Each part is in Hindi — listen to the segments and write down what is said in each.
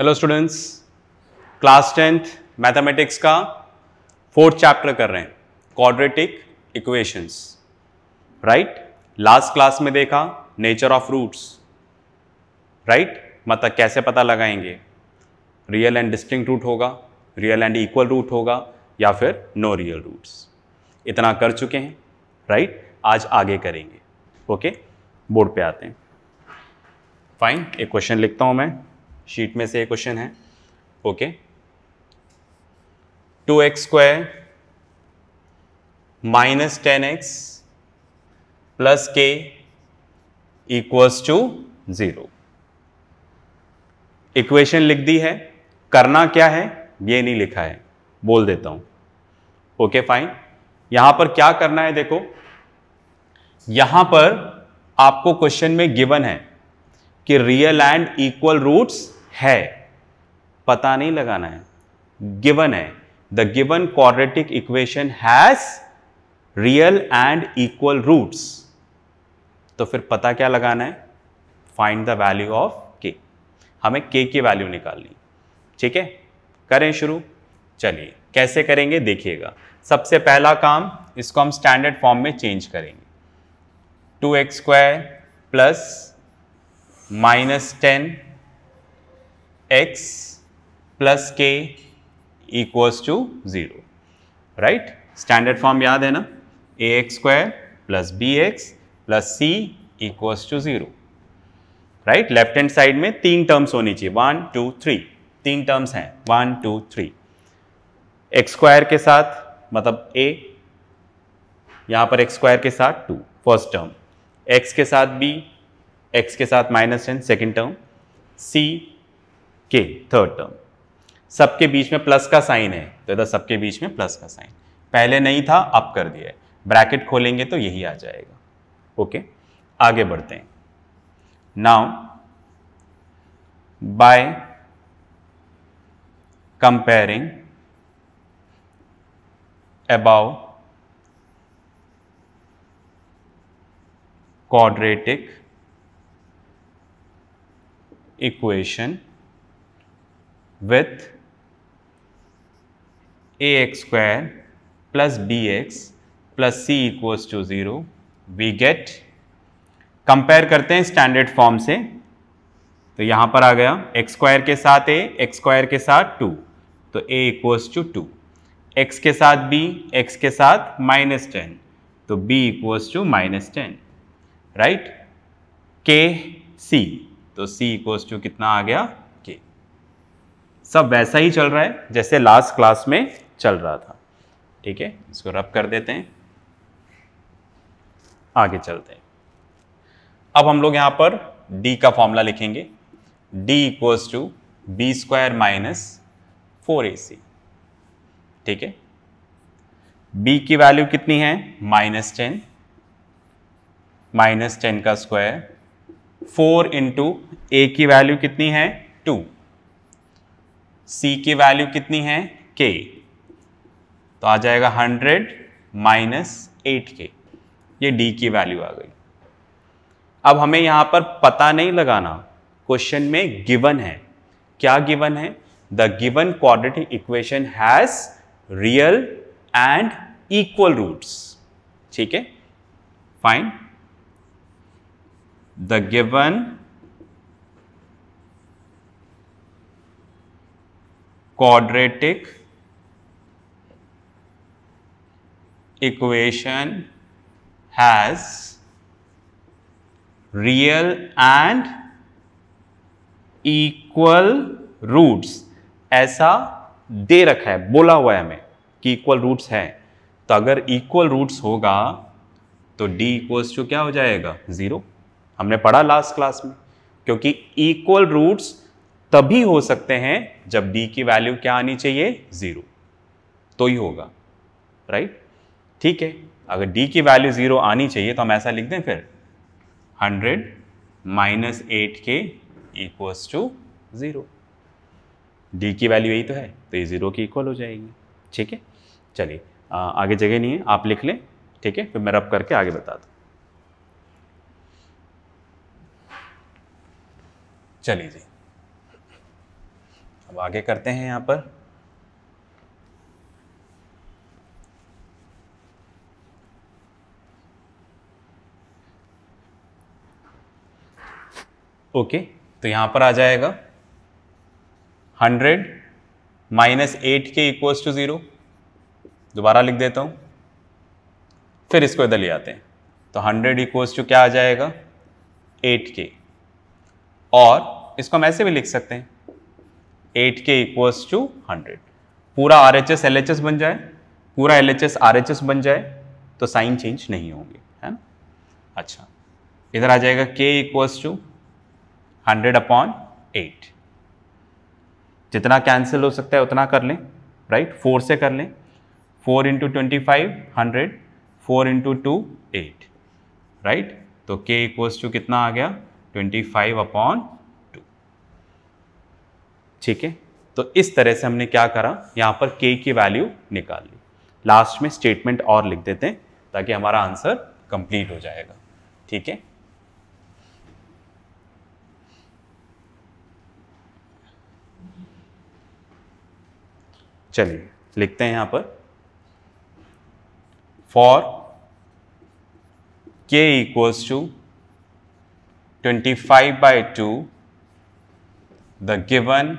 Hello students class tenth mathematics का फोर्थ चैप्टर कर रहे हैं quadratic equations right last class में देखा नेचर ऑफ रूट्स राइट मतलब कैसे पता लगाएंगे रियल एंड डिस्टिंग रूट होगा रियल एंड इक्वल रूट होगा या फिर नो रियल रूट्स इतना कर चुके हैं राइट right? आज आगे करेंगे ओके बोर्ड पे आते हैं फाइन एक क्वेश्चन लिखता हूँ मैं शीट में से क्वेश्चन है okay two x square minus ten x plus k equals to zero equation लिख दी है करना क्या है ये नहीं लिखा है बोल देता हूं ओके फाइन यहां पर क्या करना है देखो यहां पर आपको क्वेश्चन में गिवन है कि रियल एंड इक्वल रूट्स है पता नहीं लगाना है गिवन है the given quadratic equation has real and equal roots तो फिर पता क्या लगाना है फाइंड द वैल्यू ऑफ के हमें के की वैल्यू निकालनी ठीक है करें शुरू चलिए कैसे करेंगे देखिएगा सबसे पहला काम इसको हम स्टैंडर्ड फॉर्म में चेंज करेंगे two x square plus minus ten x plus k equals to zero right standard form याद है ना a x square plus b x plus c equals to zero right left hand side में तीन टर्म्स होनी चाहिए वन टू थ्री तीन टर्म्स हैं one two three x square के साथ मतलब ए यहाँ पर एक्स स्क्वायर के साथ टू फर्स्ट टर्म एक्स के साथ बी एक्स के साथ minus ten second term c के थर्ड टर्म सबके बीच में प्लस का साइन है तो इधर सबके बीच में प्लस का साइन पहले नहीं था अब कर दिया है ब्रैकेट खोलेंगे तो यही आ जाएगा ओके आगे बढ़ते हैं now by comparing above quadratic equation with ax square plus bx plus c equals to zero we get compare करते हैं स्टैंडर्ड फॉर्म से तो यहाँ पर आ गया एक्स स्क्वायर के साथ ए एक्स स्क्वायर के साथ टू तो A equals to two X के साथ बी एक्स के साथ माइनस टेन तो B equals to minus ten right के सी तो सी इक्वल्स टू कितना आ गया सब वैसा ही चल रहा है जैसे लास्ट क्लास में चल रहा था ठीक है इसको रब कर देते हैं आगे चलते हैं अब हम लोग यहां पर d का फॉर्मूला लिखेंगे d equals to b square minus four A c ठीक है b की वैल्यू कितनी है माइनस टेन माइनस टेन का स्क्वायर फोर इंटू ए की वैल्यू कितनी है टू सी की वैल्यू कितनी है के तो आ जाएगा हंड्रेड माइनस एट के ये डी की वैल्यू आ गई अब हमें यहां पर पता नहीं लगाना क्वेश्चन में गिवन है क्या गिवन है the given quadratic equation has real and equal roots ठीक है fine the given quadratic equation has real and equal roots ऐसा दे रखा है बोला हुआ है हमें कि इक्वल रूट्स है तो अगर इक्वल रूट्स होगा तो d इक्वल्स टू क्या हो जाएगा ज़ीरो हमने पढ़ा लास्ट क्लास में क्योंकि इक्वल रूट्स तभी हो सकते हैं जब डी की वैल्यू क्या आनी चाहिए ज़ीरो तो ही होगा राइट ठीक है अगर डी की वैल्यू ज़ीरो आनी चाहिए तो हम ऐसा लिख दें फिर hundred minus eight k equals to zero d की वैल्यू यही तो है तो ये ज़ीरो की इक्वल हो जाएगी ठीक है चलिए आगे जगह नहीं है आप लिख लें ठीक है फिर मैं रब करके आगे बता दू चलिए जी अब आगे करते हैं यहाँ पर ओके तो यहाँ पर आ जाएगा hundred minus eight k equals to zero दोबारा लिख देता हूँ फिर इसको इधर ले आते हैं तो हंड्रेड इक्वल्स टू क्या आ जाएगा एट के और इसको हम ऐसे भी लिख सकते हैं eight k equals to hundred पूरा R H S L H S बन जाए पूरा L H S R H S बन जाए तो साइन चेंज नहीं होंगे है ना अच्छा इधर आ जाएगा k equals to hundred upon eight जितना कैंसिल हो सकता है उतना कर लें राइट फोर से कर लें four into twenty five hundred four into two eight right तो के इक्वल्स टू कितना आ गया ट्वेंटी फाइव अपॉन ठीक है तो इस तरह से हमने क्या करा यहाँ पर के की वैल्यू निकाल ली लास्ट में स्टेटमेंट और लिख देते हैं ताकि हमारा आंसर कंप्लीट हो जाएगा ठीक है चलिए लिखते हैं यहां पर four k equals to twenty five by two the given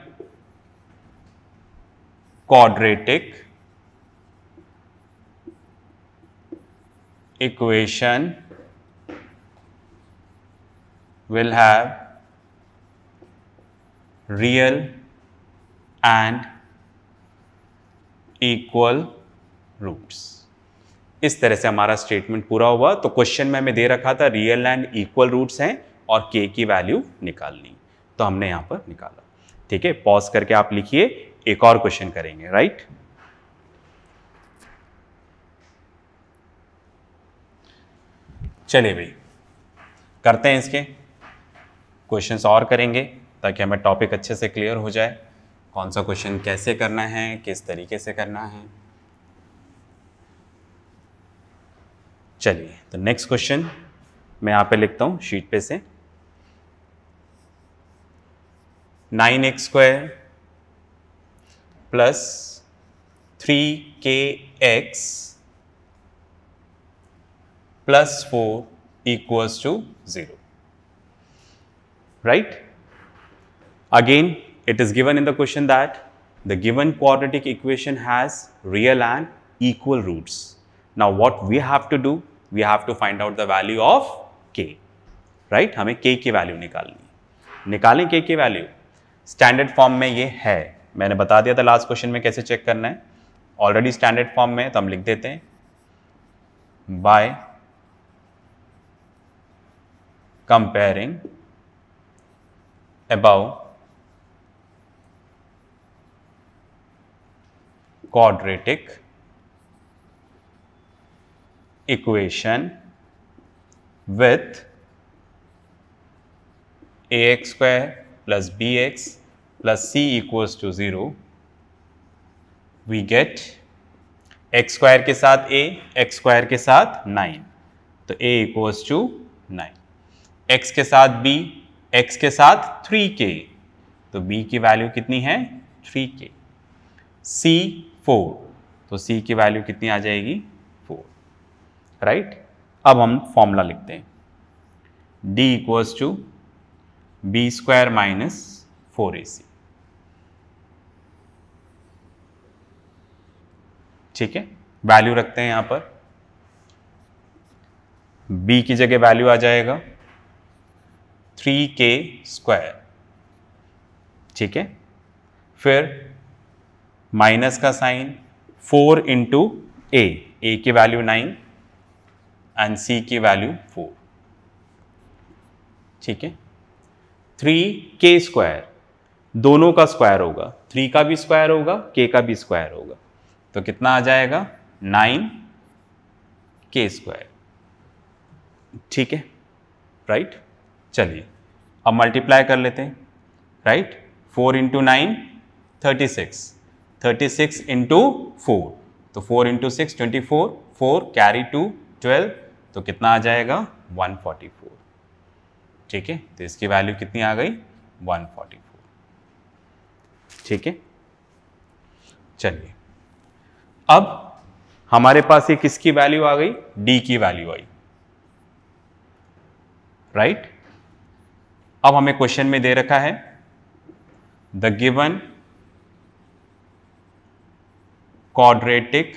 quadratic equation will have real and equal roots इस तरह से हमारा स्टेटमेंट पूरा हुआ तो क्वेश्चन में हमें दे रखा था रियल एंड इक्वल रूट्स हैं और के की वैल्यू निकालनी तो हमने यहां पर निकाला ठीक है पॉज करके आप लिखिए एक और क्वेश्चन करेंगे राइट चले भाई करते हैं इसके क्वेश्चंस और करेंगे ताकि हमें टॉपिक अच्छे से क्लियर हो जाए कौन सा क्वेश्चन कैसे करना है किस तरीके से करना है चलिए तो नेक्स्ट क्वेश्चन मैं यहाँ पे लिखता हूँ शीट पे से nine x square plus three k x plus four equals to zero right again it is given in the question that the given quadratic equation has real and equal roots now what we have to do we have to find out the value of k right हमें के की वैल्यू निकालनी निकालें के की वैल्यू स्टैंडर्ड फॉर्म में ये है मैंने बता दिया था लास्ट क्वेश्चन में कैसे चेक करना है ऑलरेडी स्टैंडर्ड फॉर्म में तो हम लिख देते हैं by comparing above with a x square plus b x plus c equals to 0, we get x square के साथ ए एक्स स्क्वायर के साथ नाइन तो a equals to nine x के साथ बी एक्स के साथ थ्री के तो बी की वैल्यू कितनी है थ्री के सी फोर तो सी की वैल्यू कितनी आ जाएगी फोर राइट अब हम फॉर्मूला लिखते हैं d equals to b square minus four A c ठीक है वैल्यू रखते हैं यहां पर b की जगह वैल्यू आ जाएगा थ्री के स्क्वायर ठीक है फिर माइनस का sign four into a a की वैल्यू नाइन एंड सी की वैल्यू फोर ठीक है थ्री के स्क्वायर दोनों का स्क्वायर होगा थ्री का भी स्क्वायर होगा के का भी स्क्वायर होगा तो कितना आ जाएगा नाइन के स्क्वायर ठीक है राइट चलिए अब मल्टीप्लाई कर लेते हैं right four into nine thirty six thirty six into four तो four into six twenty four four carry two twelve तो कितना आ जाएगा वन फोर्टी फोर ठीक है तो इसकी वैल्यू कितनी आ गई वन फोर्टी फोर ठीक है चलिए अब हमारे पास ये किसकी वैल्यू आ गई डी की वैल्यू आई राइट अब हमें क्वेश्चन में दे रखा है the given quadratic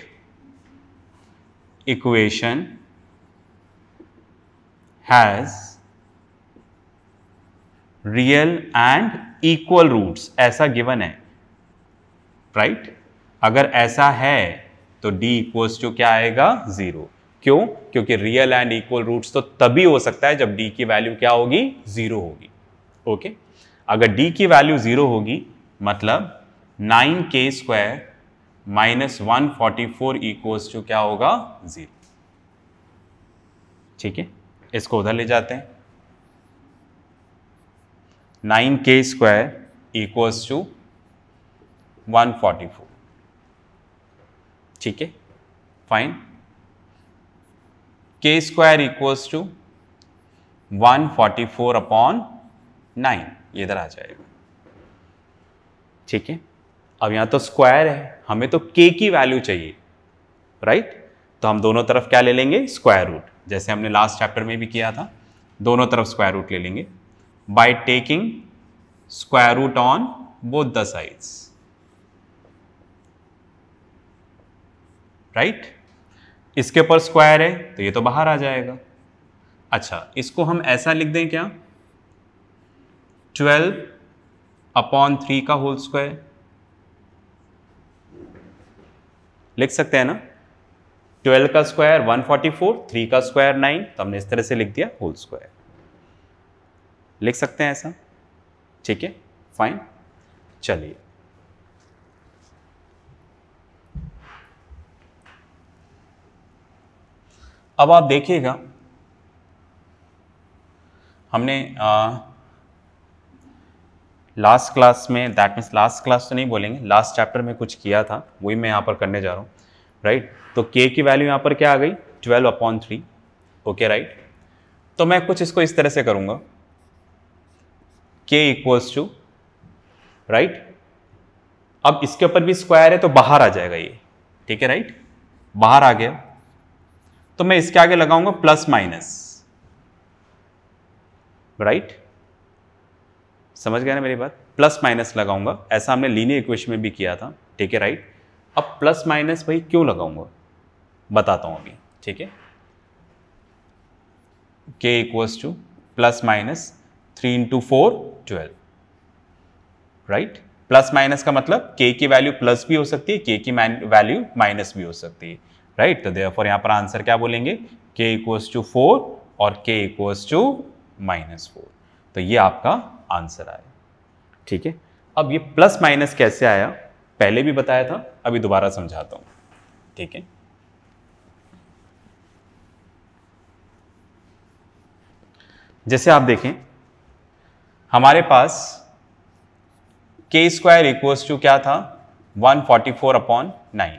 equation has real and equal roots ऐसा गिवन है राइट right? अगर ऐसा है तो d इक्वल्स टू क्या आएगा जीरो क्यों क्योंकि रियल एंड इक्वल रूट्स तो तभी हो सकता है जब d की वैल्यू क्या होगी जीरो होगी ओके अगर d की वैल्यू जीरो होगी मतलब nine k square minus one forty four equals to क्या होगा जीरो ठीक है इसको उधर ले जाते हैं nine k square equals to one forty four ठीक है fine k square equals to 144 upon nine इधर आ जाएगा ठीक है अब यहाँ तो स्क्वायर है हमें तो के की वैल्यू चाहिए राइट तो हम दोनों तरफ क्या ले लेंगे स्क्वायर रूट जैसे हमने लास्ट चैप्टर में भी किया था दोनों तरफ स्क्वायर रूट ले लेंगे by taking square root on both the sides right इसके ऊपर स्क्वायर है तो ये तो बाहर आ जाएगा अच्छा इसको हम ऐसा लिख दें क्या ट्वेल्व अपॉन थ्री का होल स्क्वायर लिख सकते हैं ना ट्वेल्व का स्क्वायर 144, 3 का स्क्वायर 9, तो हमने इस तरह से लिख दिया होल स्क्वायर लिख सकते हैं ऐसा ठीक है फाइन चलिए अब आप देखिएगा हमने लास्ट क्लास में दैट मीन्स लास्ट क्लास तो नहीं बोलेंगे लास्ट चैप्टर में कुछ किया था वही मैं यहाँ पर करने जा रहा हूँ राइट right? तो के की वैल्यू यहाँ पर क्या आ गई twelve upon three okay right तो मैं कुछ इसको इस तरह से करूँगा के इक्वल्स टू राइट अब इसके ऊपर भी स्क्वायर है तो बाहर आ जाएगा ये ठीक है राइट बाहर आ गया तो मैं इसके आगे लगाऊंगा प्लस माइनस राइट समझ गया ना मेरी बात प्लस माइनस लगाऊंगा ऐसा हमने लीनियर इक्वेशन में भी किया था ठीक है राइट अब प्लस माइनस भाई क्यों लगाऊंगा बताता हूं अभी ठीक है k equals to plus minus three into four twelve right plus minus का मतलब के की वैल्यू प्लस भी हो सकती है के की वैल्यू माइनस भी हो सकती है राइट तो देयरफॉर यहाँ पर आंसर क्या बोलेंगे के इक्वल्स टू फोर और के इक्वल्स टू माइनस फोर तो ये आपका आंसर आया ठीक है अब ये प्लस माइनस कैसे आया पहले भी बताया था अभी दोबारा समझाता हूँ ठीक है जैसे आप देखें हमारे पास के स्क्वायर इक्वल्स टू क्या था 144 अपॉन नाइन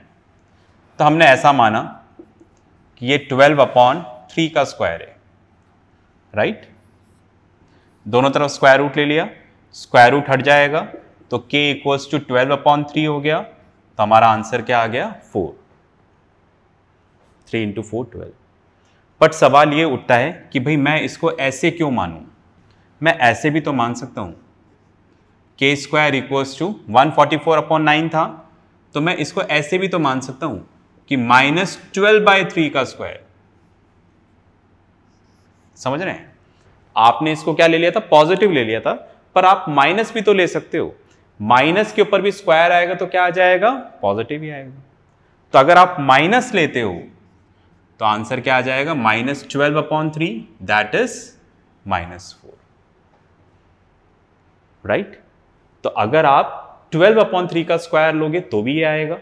तो हमने ऐसा माना कि ये 12 अपॉन थ्री का स्क्वायर है राइट दोनों तरफ स्क्वायर रूट ले लिया स्क्वायर रूट हट जाएगा तो k equals to twelve upon three हो गया तो हमारा आंसर क्या आ गया four three into four twelve but सवाल ये उठता है कि भाई मैं इसको ऐसे क्यों मानूं? मैं ऐसे भी तो मान सकता हूं k square equals to one forty four upon nine था तो मैं इसको ऐसे भी तो मान सकता हूँ कि माइनस ट्वेल्व बाई थ्री का स्क्वायर समझ रहे हैं आपने इसको क्या ले लिया था पॉजिटिव ले लिया था पर आप माइनस भी तो ले सकते हो माइनस के ऊपर भी स्क्वायर आएगा तो क्या आ जाएगा पॉजिटिव ही आएगा तो अगर आप माइनस लेते हो तो आंसर क्या आ जाएगा minus twelve upon three that is minus four right तो अगर आप ट्वेल्व अपॉन थ्री का स्क्वायर लोगे तो भी आएगा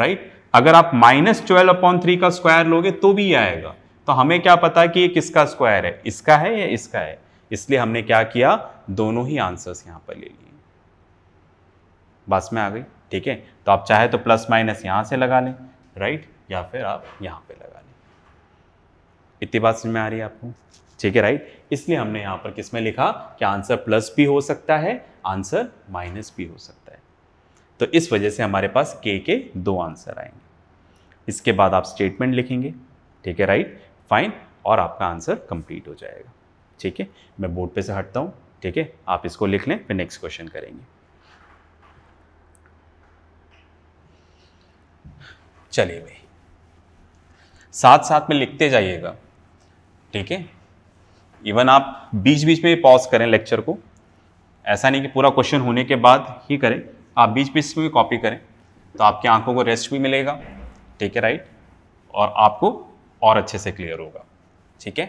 राइट अगर आप माइनस ट्वेल्व अपॉन थ्री का स्क्वायर लोगे तो भी आएगा तो हमें क्या पता कि ये किसका स्क्वायर है इसका है या इसका है इसलिए हमने क्या किया दोनों ही आंसर्स यहां पर ले लिए बस में आ गई ठीक है तो आप चाहे तो प्लस माइनस यहां से लगा लें राइट या फिर आप यहां पे लगा लें इतनी बात समझ में आ रही है आपको ठीक है राइट इसलिए हमने यहां पर किसमें लिखा कि आंसर प्लस भी हो सकता है आंसर माइनस भी हो सकता है तो इस वजह से हमारे पास के के दो आंसर आएंगे इसके बाद आप स्टेटमेंट लिखेंगे ठीक है राइट फाइन और आपका आंसर कंप्लीट हो जाएगा ठीक है मैं बोर्ड पे से हटता हूँ ठीक है आप इसको लिख लें फिर नेक्स्ट क्वेश्चन करेंगे चलिए भाई साथ साथ में लिखते जाइएगा ठीक है इवन आप बीच बीच में पॉज करें लेक्चर को ऐसा नहीं कि पूरा क्वेश्चन होने के बाद ही करें आप बीच बीच में भी कॉपी करें तो आपकी आंखों को रेस्ट भी मिलेगा ठीक है राइट और आपको और अच्छे से क्लियर होगा ठीक है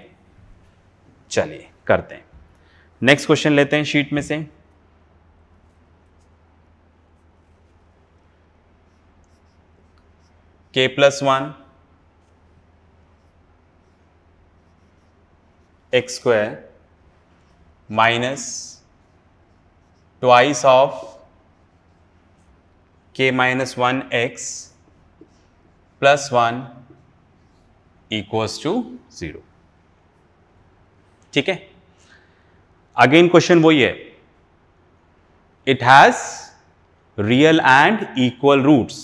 चलिए करते हैं नेक्स्ट क्वेश्चन लेते हैं शीट में से k plus one x square minus twice of के minus one x plus one equals to zero ठीक है अगेन क्वेश्चन वही है it has real and equal roots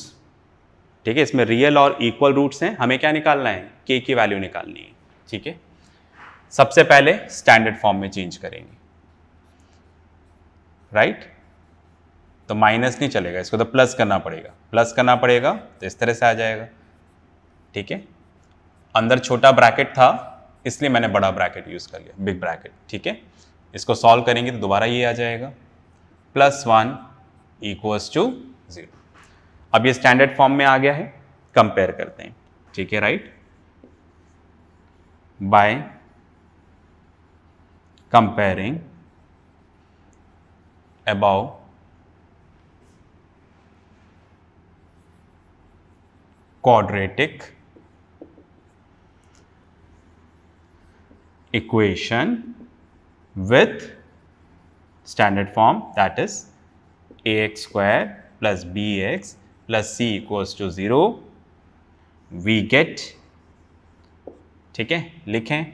ठीक है इसमें रियल और इक्वल रूट्स हैं हमें क्या निकालना है के की वैल्यू निकालनी है ठीक है सबसे पहले स्टैंडर्ड फॉर्म में चेंज करेंगे राइट right? तो माइनस नहीं चलेगा इसको तो प्लस करना पड़ेगा प्लस करना पड़ेगा तो इस तरह से आ जाएगा ठीक है अंदर छोटा ब्रैकेट था इसलिए मैंने बड़ा ब्रैकेट यूज़ कर लिया बिग ब्रैकेट ठीक है इसको सॉल्व करेंगे तो दोबारा ये आ जाएगा plus one equals to zero अब ये स्टैंडर्ड फॉर्म में आ गया है कंपेयर करते हैं ठीक है right by comparing above quadratic equation with standard form that is ax square plus bx plus c equals to 0 we get ठीक है लिखें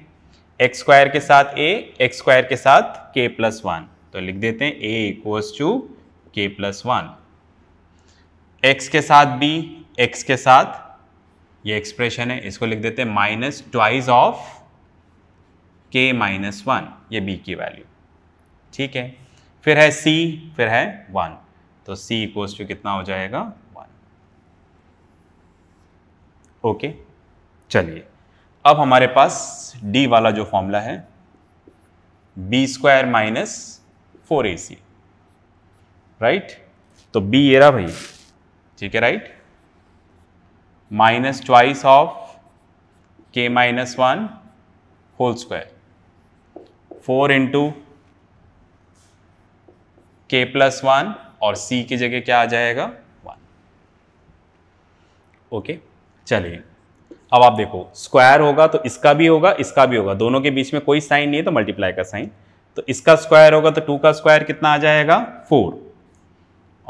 एक्स स्क्वायर के साथ ए एक्स स्क्वायर के साथ के प्लस वन तो लिख देते हैं a equals to k plus one x के साथ बी एक्स के साथ ये एक्सप्रेशन है इसको लिख देते हैं माइनस ट्वाइस ऑफ के माइनस वन ये बी की वैल्यू ठीक है फिर है सी फिर है वन तो सी इक्वल्स टू कितना हो जाएगा वन ओके चलिए अब हमारे पास डी वाला जो फॉर्मूला है बी स्क्वायर माइनस फोर ए सी राइट तो बी ये रहा भाई ठीक है राइट माइनस ट्वाइस ऑफ के minus one whole square four into के प्लस वन और सी की जगह क्या आ जाएगा वन ओके चलिए अब आप देखो स्क्वायर होगा तो इसका भी होगा इसका भी होगा दोनों के बीच में कोई साइन नहीं है तो मल्टीप्लाई का साइन तो इसका स्क्वायर होगा तो टू का स्क्वायर कितना आ जाएगा फोर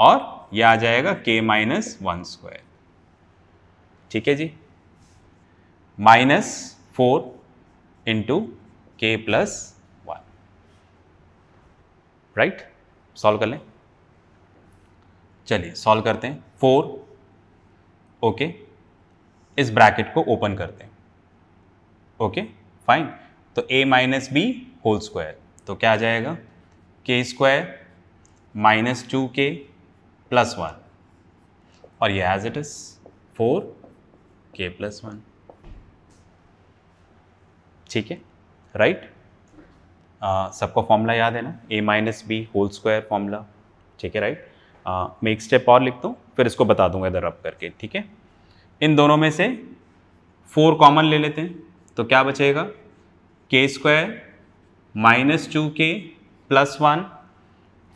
और यह आ जाएगा के माइनस वन स्क्वायर ठीक है जी माइनस फोर इंटू के प्लस वन राइट सॉल्व कर लें चलिए सॉल्व करते हैं फोर ओके okay. इस ब्रैकेट को ओपन करते हैं ओके okay, फाइन तो a minus b whole square तो क्या आ जाएगा k square minus two k plus one और ये as it is four k plus one ठीक है राइट सबको फॉर्मूला याद है ना a minus b whole square formula ठीक है राइट आ, मैं एक स्टेप और लिखता हूँ फिर इसको बता दूंगा इधर रब करके ठीक है इन दोनों में से फोर कॉमन ले लेते हैं तो क्या बचेगा k square minus two k plus one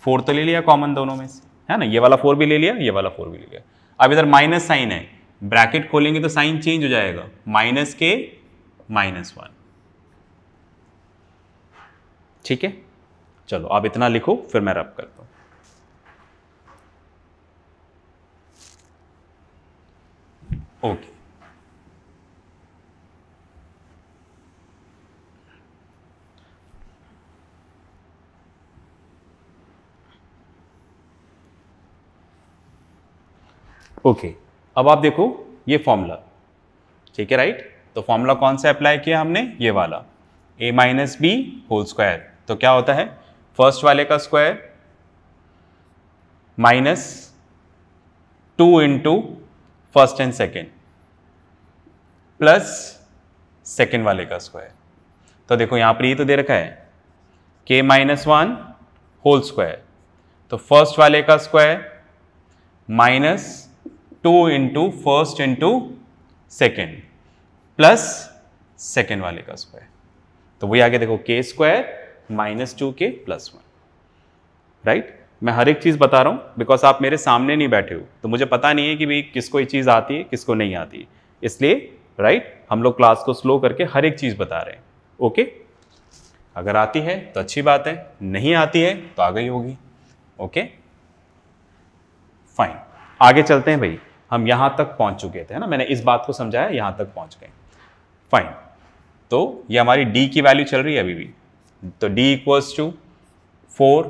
four तो ले लिया कॉमन दोनों में से है ना ये वाला फोर भी ले लिया ये वाला फोर भी ले लिया अब इधर माइनस साइन है ब्रैकेट खोलेंगे तो साइन चेंज हो जाएगा माइनस के माइनस वन ठीक है चलो आप इतना लिखो फिर मैं रब करता हूं ओके ओके okay. अब आप देखो ये फॉर्मूला ठीक है राइट तो फॉर्मूला कौन सा अप्लाई किया हमने ये वाला a minus b whole square तो क्या होता है फर्स्ट वाले का square minus two into first and second plus second वाले का स्क्वायर तो देखो यहां पर ये तो दे रखा है k minus one whole square तो फर्स्ट वाले का square minus two into first into second plus second वाले का स्क्वायर तो वही आगे देखो k square minus two k plus one right मैं हर एक चीज़ बता रहा हूँ बिकॉज आप मेरे सामने नहीं बैठे हो तो मुझे पता नहीं है कि भाई किसको ये चीज़ आती है किसको नहीं आती है इसलिए राइट right, हम लोग क्लास को स्लो करके हर एक चीज़ बता रहे हैं ओके okay? अगर आती है तो अच्छी बात है नहीं आती है तो आ गई होगी ओके okay? फाइन आगे चलते हैं भाई हम यहाँ तक पहुँच चुके थे है ना मैंने इस बात को समझाया यहाँ तक पहुँच गए फाइन तो ये हमारी डी की वैल्यू चल रही है अभी भी तो डी इक्वल्स टू फोर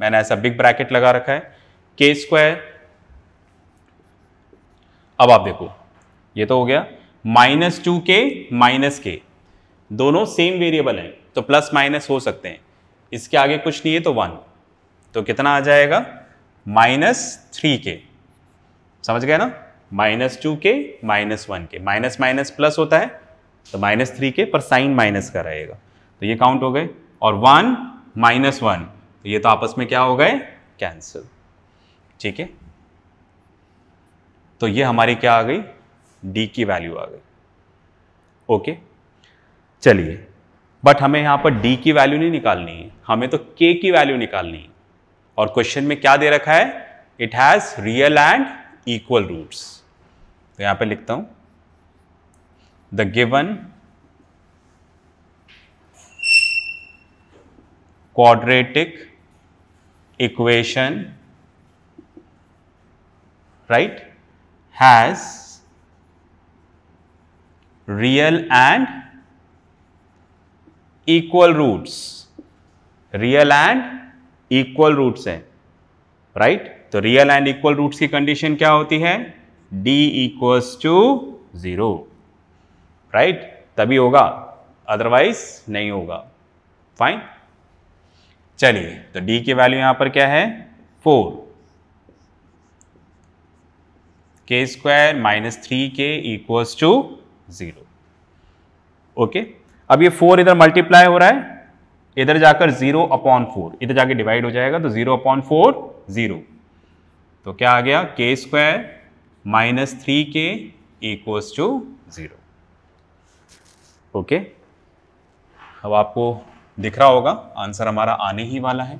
मैंने ऐसा बिग ब्रैकेट लगा रखा है के स्क्वायर अब आप देखो ये तो हो गया माइनस टू के माइनस के दोनों सेम वेरिएबल हैं तो प्लस माइनस हो सकते हैं इसके आगे कुछ नहीं है तो वन तो कितना आ जाएगा माइनस थ्री के समझ गए ना minus two k minus one k minus minus plus होता है तो माइनस थ्री के पर साइन माइनस का रहेगा तो ये काउंट हो गए और वन माइनस वन तो ये तो आपस में क्या हो गए कैंसिल ठीक है तो ये हमारी क्या आ गई डी की वैल्यू आ गई ओके चलिए बट हमें यहां पर डी की वैल्यू नहीं निकालनी है हमें तो के की वैल्यू निकालनी है और क्वेश्चन में क्या दे रखा है it has real and equal roots तो यहां पे लिखता हूं the given quadratic equation right has real and equal roots real and equal roots है राइट right? तो रियल एंड इक्वल रूट्स की कंडीशन क्या होती है d equals to zero right तभी होगा अदरवाइज नहीं होगा फाइन चलिए तो d की वैल्यू यहां पर क्या है four k square minus three k equals to zero okay अब ये फोर इधर मल्टीप्लाई हो रहा है इधर जाकर जीरो अपॉन फोर इधर जाके डिवाइड हो जाएगा तो जीरो अपॉन फोर जीरो तो क्या आ गया k square minus three k equals to zero okay अब आपको दिख रहा होगा आंसर हमारा आने ही वाला है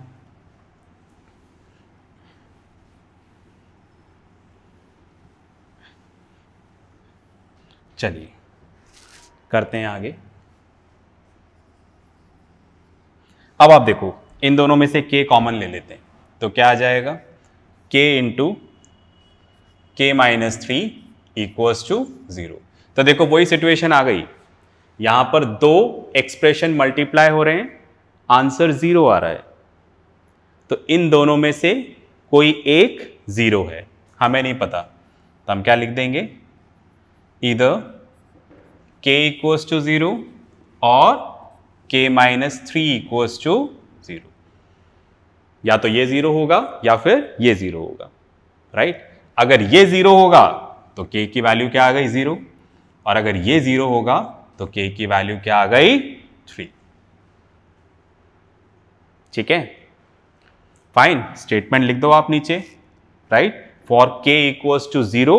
चलिए करते हैं आगे अब आप देखो इन दोनों में से के कॉमन ले लेते हैं तो क्या आ जाएगा k into k minus three equals to zero तो देखो वही सिचुएशन आ गई यहां पर दो एक्सप्रेशन मल्टीप्लाई हो रहे हैं आंसर ज़ीरो आ रहा है तो इन दोनों में से कोई एक ज़ीरो है हमें नहीं पता तो हम क्या लिख देंगे इधर k इक्वस टू ज़ीरो और k माइनस थ्री इक्व टू या तो ये जीरो होगा या फिर ये जीरो होगा राइट अगर ये जीरो होगा तो के की वैल्यू क्या आ गई जीरो और अगर ये जीरो होगा तो के की वैल्यू क्या आ गई थ्री ठीक है फाइन स्टेटमेंट लिख दो आप नीचे right four k equals to zero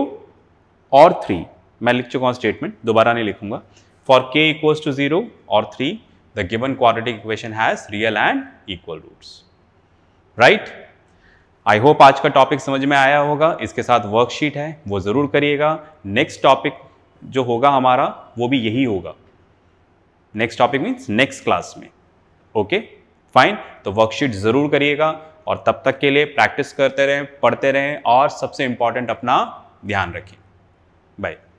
और थ्री मैं लिख चुका हूं स्टेटमेंट दोबारा नहीं लिखूंगा four k equals to zero और three the given quadratic equation has real and equal roots right I hope आज का टॉपिक समझ में आया होगा इसके साथ वर्कशीट है वो ज़रूर करिएगा नेक्स्ट टॉपिक जो होगा हमारा वो भी यही होगा next topic means next class में ओके फाइन तो वर्कशीट ज़रूर करिएगा और तब तक के लिए प्रैक्टिस करते रहें पढ़ते रहें और सबसे इंपॉर्टेंट अपना ध्यान रखें बाय